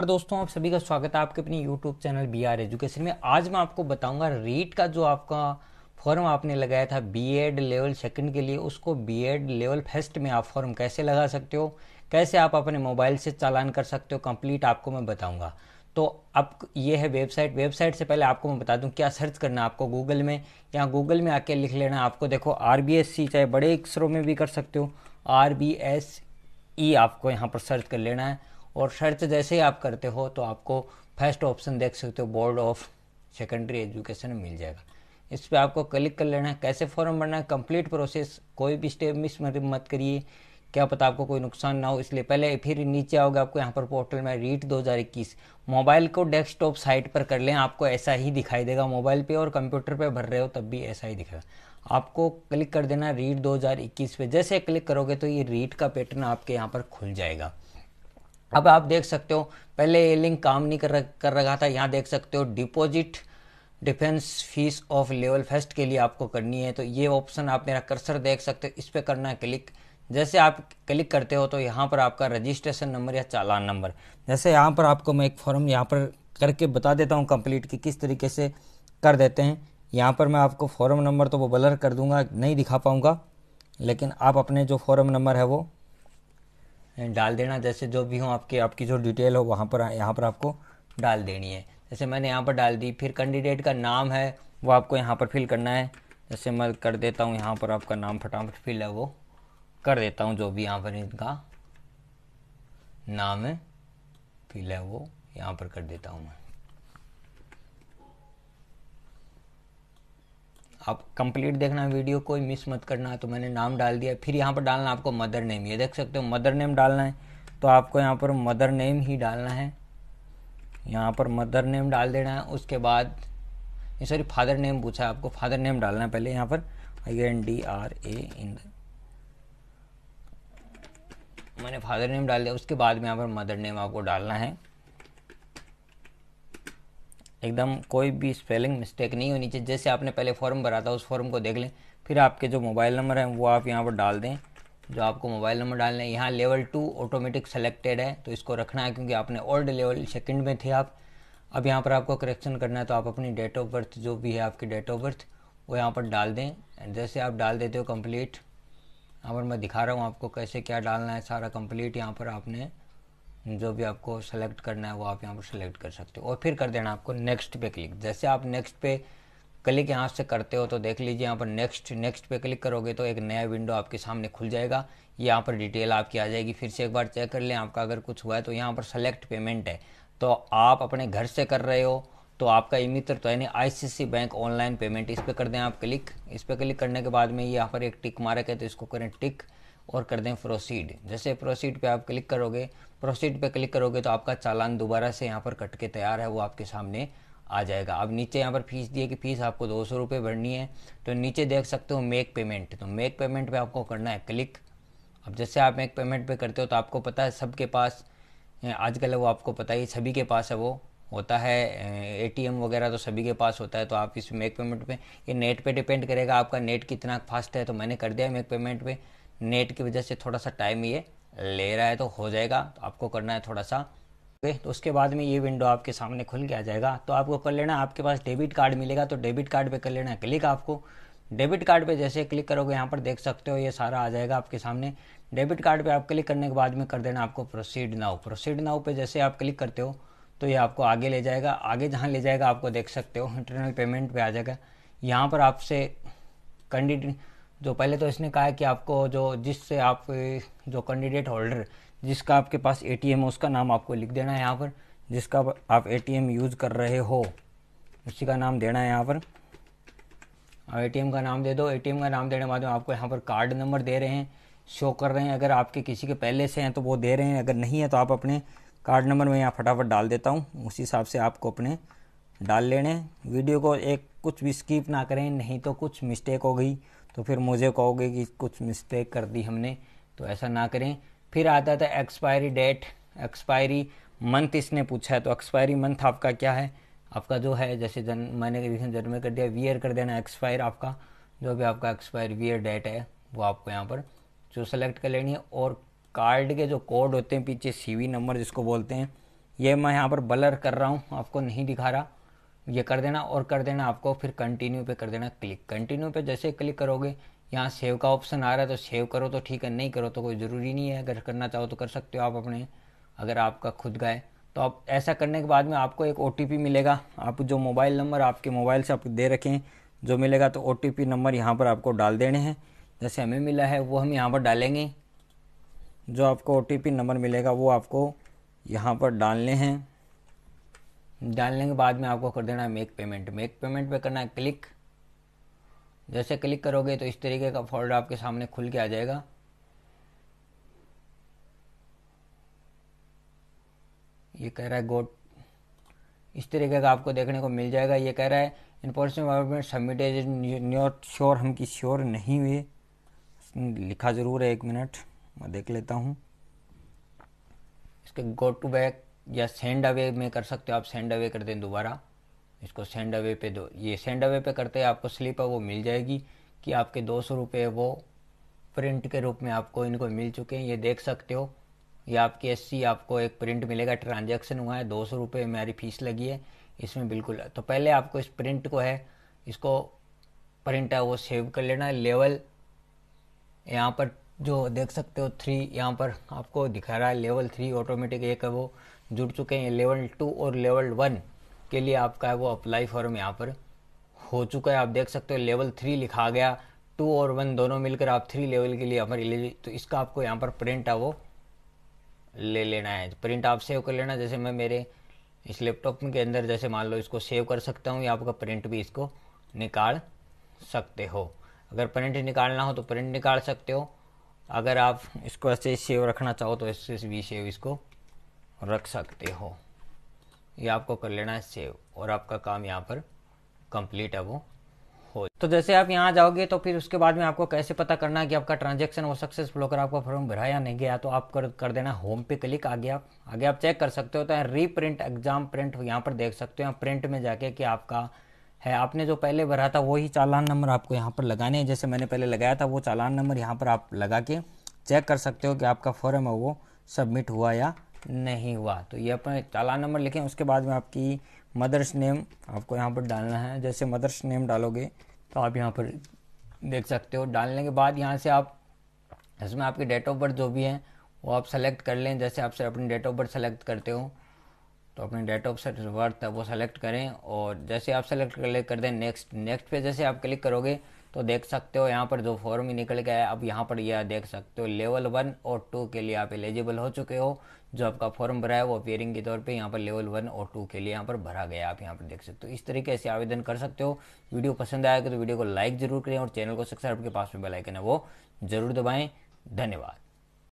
और दोस्तों आप सभी का स्वागत है आपके अपने YouTube channel B R education में आज मैं आपको बताऊंगा रीट का जो आपका फॉर्म आपने लगाया था बी एड लेवल सेकंड के लिए उसको बी एड लेवल फर्स्ट में आप फॉर्म कैसे लगा सकते हो कैसे आप अपने मोबाइल से चालान कर सकते हो कंप्लीट आपको मैं बताऊंगा तो अब ये है वेबसाइट वेबसाइट से पहले आपको मैं बता दूं क्या सर्च करना है आपको गूगल में या गूगल में आके लिख लेना आपको देखो आर चाहे बड़े अक्षरों में भी कर सकते हो आर ई e आपको यहाँ पर सर्च कर लेना है और सर्च जैसे ही आप करते हो तो आपको फर्स्ट ऑप्शन देख सकते हो बोर्ड ऑफ सेकेंडरी एजुकेशन मिल जाएगा इस पर आपको क्लिक कर लेना है कैसे फॉर्म भरना है कंप्लीट प्रोसेस कोई भी स्टेप मिस मत करिए क्या पता आपको कोई नुकसान ना हो इसलिए पहले फिर नीचे आओगे आपको यहाँ पर पोर्टल में रीट 2021 मोबाइल को डेस्कटॉप साइट पर कर लें आपको ऐसा ही दिखाई देगा मोबाइल पे और कंप्यूटर पे भर रहे हो तब भी ऐसा ही दिखेगा आपको क्लिक कर देना रीट 2021 पे जैसे क्लिक करोगे तो ये रीट का पैटर्न आपके यहाँ पर खुल जाएगा अब आप देख सकते हो पहले ये लिंक काम नहीं कर कर रहा था यहाँ देख सकते हो deposit defence fees of level first के लिए आपको करनी है तो ये ऑप्शन आप मेरा कर्सर देख सकते हो इस पर करना है क्लिक जैसे आप क्लिक करते हो तो यहाँ पर आपका रजिस्ट्रेशन नंबर या चालान नंबर जैसे यहाँ पर आपको मैं एक फॉर्म यहाँ पर करके बता देता हूँ कंप्लीट कि किस तरीके से कर देते हैं यहाँ पर मैं आपको फॉर्म नंबर तो वो ब्लर कर दूंगा नहीं दिखा पाऊँगा लेकिन आप अपने जो फॉर्म नंबर है वो डाल देना जैसे जो भी हो आपके आपकी जो डिटेल हो वहाँ पर यहाँ पर आपको डाल देनी है जैसे मैंने यहाँ पर डाल दी फिर कैंडिडेट का नाम है वो आपको यहाँ पर फिल करना है जैसे मैं कर देता हूँ यहाँ पर आपका नाम फटाफट फिल है वो कर देता हूँ जो भी यहाँ पर इनका नाम है फिल है वो यहाँ पर कर देता हूँ मैं आप कंप्लीट देखना वीडियो कोई मिस मत करना तो मैंने नाम डाल दिया फिर यहाँ पर डालना आपको मदर नेम ये देख सकते हो मदर नेम डालना है तो आपको यहाँ पर मदर नेम ही डालना है यहाँ पर मदर नेम डाल देना है उसके बाद ये सॉरी फादर नेम पूछा आपको फादर नेम डालना है पहले यहाँ पर I N D R A इन मैंने फादर नेम डाल दिया उसके बाद में यहाँ पर मदर नेम आपको डालना है एकदम कोई भी स्पेलिंग मिस्टेक नहीं होनी चाहिए जैसे आपने पहले फॉर्म भरा था उस फॉर्म को देख लें फिर आपके जो मोबाइल नंबर हैं वो आप यहाँ पर डाल दें जो आपको मोबाइल नंबर डालना है यहाँ लेवल टू ऑटोमेटिक सेलेक्टेड है तो इसको रखना है क्योंकि आपने ओल्ड लेवल सेकंड में थे आप अब यहाँ पर आपको करेक्शन करना है तो आप अपनी डेट ऑफ बर्थ जो भी है आपकी डेट ऑफ बर्थ वो यहाँ पर डाल दें जैसे आप डाल देते हो कंप्लीट यहाँ पर मैं दिखा रहा हूँ आपको कैसे क्या डालना है सारा कंप्लीट यहाँ पर आपने जो भी आपको सेलेक्ट करना है वो आप यहाँ पर सेलेक्ट कर सकते हो और फिर कर देना आपको नेक्स्ट पे क्लिक जैसे आप नेक्स्ट पे क्लिक यहाँ से करते हो तो देख लीजिए यहाँ पर नेक्स्ट नेक्स्ट पे क्लिक करोगे तो एक नया विंडो आपके सामने खुल जाएगा यहाँ पर डिटेल आपकी आ जाएगी फिर से एक बार चेक कर लें आपका अगर कुछ हुआ है तो यहाँ पर सेलेक्ट पेमेंट है तो आप अपने घर से कर रहे हो तो आपका ई मित्र तो यानी आईसीसी बैंक ऑनलाइन पेमेंट इस पर कर दें आप क्लिक इस पर क्लिक करने के बाद में यहाँ पर एक टिक मारक है तो इसको करें टिक और कर दें प्रोसीड जैसे प्रोसीड पे आप क्लिक करोगे प्रोसीड पे क्लिक करोगे तो आपका चालान दोबारा से यहाँ पर कट के तैयार है वो आपके सामने आ जाएगा अब नीचे यहाँ पर फीस दिए कि फीस आपको दो सौ रुपये भरनी है तो नीचे देख सकते हो मेक पेमेंट तो मेक पेमेंट पे आपको करना है क्लिक अब जैसे आप मेक पेमेंट पे करते हो तो आपको पता है सबके पास आजकल वो आपको पता ही सभी के पास है वो होता है एटीएम वगैरह तो सभी के पास होता है तो आप इस मेक पेमेंट पे ये नेट पे डिपेंड करेगा आपका नेट कितना फास्ट है तो मैंने कर दिया मेक पेमेंट पे नेट की वजह से थोड़ा सा टाइम ये ले रहा है तो हो जाएगा तो आपको करना है थोड़ा सा ओके तो उसके बाद में ये विंडो आपके सामने खुल के आ जाएगा तो आपको कर लेना आपके पास डेबिट कार्ड मिलेगा तो डेबिट कार्ड पे कर लेना क्लिक आपको डेबिट कार्ड पे जैसे क्लिक करोगे यहाँ पर देख सकते हो ये सारा आ जाएगा आपके सामने डेबिट कार्ड पे आप क्लिक करने के बाद में कर देना आपको प्रोसीड नाउ प्रोसीड नाउ पे जैसे आप क्लिक करते हो तो ये आपको आगे ले जाएगा आगे जहाँ ले जाएगा आपको देख सकते हो इंटरनल पेमेंट पे आ जाएगा यहाँ पर आपसे कंडी जो पहले तो इसने कहा है कि आपको जो जिससे आप जो कैंडिडेट होल्डर जिसका आपके पास ए टी एम है उसका नाम आपको लिख देना है यहाँ पर जिसका आप ए टी एम यूज़ कर रहे हो उसी का नाम देना है यहाँ पर और ए का नाम दे दो ए का नाम देने के बाद आपको यहाँ पर कार्ड नंबर दे रहे हैं शो कर रहे हैं अगर आपके किसी के पहले से हैं तो वो दे रहे हैं अगर नहीं है तो आप अपने कार्ड नंबर में यहाँ फटाफट डाल देता हूँ उसी हिसाब से आपको अपने डाल लेने वीडियो को एक कुछ भी स्किप ना करें नहीं तो कुछ मिस्टेक हो गई तो फिर मुझे कहोगे कि कुछ मिस्टेक कर दी हमने तो ऐसा ना करें फिर आता था एक्सपायरी डेट एक्सपायरी मंथ इसने पूछा है तो एक्सपायरी मंथ आपका क्या है आपका जो है जैसे जन मैंने जन्म कर दिया वीयर कर देना एक्सपायर आपका जो भी आपका एक्सपायर वीयर डेट है वो आपको यहाँ पर जो सेलेक्ट कर लेनी है और कार्ड के जो कोड होते हैं पीछे सीवी नंबर जिसको बोलते हैं ये मैं यहाँ पर बलर कर रहा हूँ आपको नहीं दिखा रहा ये कर देना और कर देना आपको फिर कंटिन्यू पे कर देना क्लिक कंटिन्यू पे जैसे क्लिक करोगे यहाँ सेव का ऑप्शन आ रहा है तो सेव करो तो ठीक है नहीं करो तो कोई ज़रूरी नहीं है अगर करना चाहो तो कर सकते हो आप अपने अगर आपका खुद का है तो आप ऐसा करने के बाद में आपको एक ओ मिलेगा आप जो मोबाइल नंबर आपके मोबाइल से आप दे रखें जो मिलेगा तो ओ नंबर यहाँ पर आपको डाल देने हैं जैसे हमें मिला है वो हम यहाँ पर डालेंगे जो आपको ओ नंबर मिलेगा वो आपको यहाँ पर डालने हैं डालने के बाद में आपको कर देना है मेक पेमेंट मेक पेमेंट पे करना है क्लिक जैसे क्लिक करोगे तो इस तरीके का फोल्डर आपके सामने खुल के आ जाएगा ये कह रहा है गोट इस तरीके का आपको देखने को मिल जाएगा ये कह रहा है information submit submitted not sure हम की श्योर नहीं हुए लिखा ज़रूर है एक मिनट मैं देख लेता हूँ इसके गो टू बैक या सेंड अवे में कर सकते हो आप सेंड अवे कर दें दोबारा इसको सेंड अवे पे दो ये सेंड अवे पे करते हैं आपको स्लिप है वो मिल जाएगी कि आपके दो सौ रुपये वो प्रिंट के रूप में आपको इनको मिल चुके हैं ये देख सकते हो ये आपकी एस आपको एक प्रिंट मिलेगा ट्रांजेक्शन हुआ है दो सौ रुपये मेरी फीस लगी है इसमें बिल्कुल तो पहले आपको इस प्रिंट को है इसको प्रिंट है वो सेव कर लेना है लेवल यहाँ पर जो देख सकते हो थ्री यहाँ पर आपको दिखा रहा है लेवल थ्री ऑटोमेटिक एक है वो जुड़ चुके हैं लेवल टू और लेवल वन के लिए आपका है वो अप्लाई फॉर्म यहाँ पर हो चुका है आप देख सकते हो लेवल थ्री लिखा गया टू और वन दोनों मिलकर आप थ्री लेवल के लिए यहाँ पर तो इसका आपको यहाँ पर प्रिंट है वो ले लेना है प्रिंट आप सेव कर लेना जैसे मैं मेरे इस लैपटॉप के अंदर जैसे मान लो इसको सेव कर सकता हूँ या आपका प्रिंट भी इसको निकाल सकते हो अगर प्रिंट निकालना हो तो प्रिंट निकाल सकते हो अगर आप इसको ऐसे सेव रखना चाहो तो ऐसे भी सेव इसको रख सकते हो ये आपको कर लेना है सेव और आपका काम यहाँ पर कंप्लीट है वो हो तो जैसे आप यहाँ जाओगे तो फिर उसके बाद में आपको कैसे पता करना है कि आपका ट्रांजेक्शन वो सक्सेसफुल होकर आपका फॉर्म भरा या नहीं गया तो आप कर कर देना होम पे क्लिक आगे आप आगे आप चेक कर सकते हो तो रीप्रिंट एग्जाम प्रिंट यहाँ पर देख सकते हो प्रिंट में जाके कि आपका है आपने जो पहले भरा था वही चालान नंबर आपको यहाँ पर लगाने हैं जैसे मैंने पहले लगाया था वो चालान नंबर यहाँ पर आप लगा के चेक कर सकते हो कि आपका फॉर्म है वो सबमिट हुआ या नहीं हुआ तो ये अपने चालान नंबर लिखें उसके बाद में आपकी मदर्स नेम आपको यहाँ पर डालना है जैसे मदर्स नेम डालोगे तो आप यहाँ पर देख सकते हो डालने के बाद यहाँ से आप इसमें आपकी डेट ऑफ बर्थ जो भी है वो आप सेलेक्ट कर लें जैसे आप अपनी डेट ऑफ बर्थ सेलेक्ट करते हो तो अपनी डेट ऑफ बर्थ है वो सेलेक्ट करें और जैसे आप सेलेक्ट कर दें नेक्स्ट नेक्स्ट पे जैसे आप क्लिक करोगे तो देख सकते हो यहाँ पर जो फॉर्म ही निकल गया है अब यहाँ पर यह देख सकते हो लेवल वन और टू के लिए आप एलिजिबल हो चुके हो जो आपका फॉर्म भरा है वो अपियरिंग के तौर पे यहाँ पर लेवल वन और टू के लिए यहाँ पर भरा गया आप यहाँ पर देख सकते हो इस तरीके से आवेदन कर सकते हो वीडियो पसंद आएगा तो वीडियो को लाइक जरूर करें और चैनल को सब्सक्राइब के पास में बेलाइकन है वो जरूर दबाएँ धन्यवाद